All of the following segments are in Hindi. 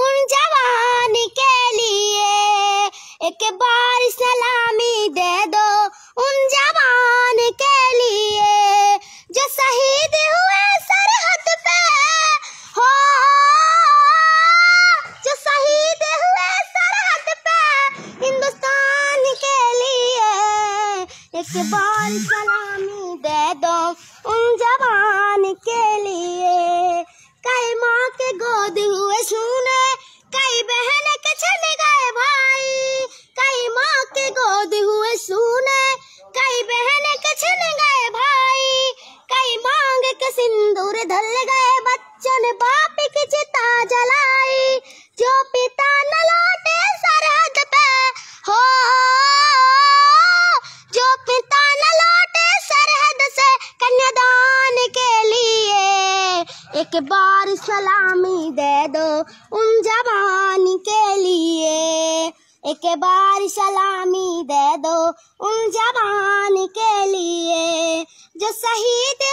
उन जवान के लिए एक बार सलामी दे दो उन जवान के लिए जो शहीद हुए सरहद पे हो जो शहीद हुए सरहद पे हिंदुस्तान के लिए एक बार सलामी दे दो धल गए बच्चन बाप की चिता जलाई जो पिता न लौटे सरहद पे हो जो पिता न लौटे सरहद से कन्यादान के लिए एक बार सलामी दे दो उन जवान के लिए एक बार सलामी दे दो उन जवान के लिए जो शहीद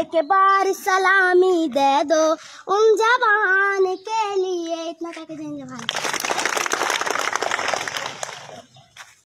एक बार सलामी दे दो उन जबान के लिए इतना कहते जाएंगे भाई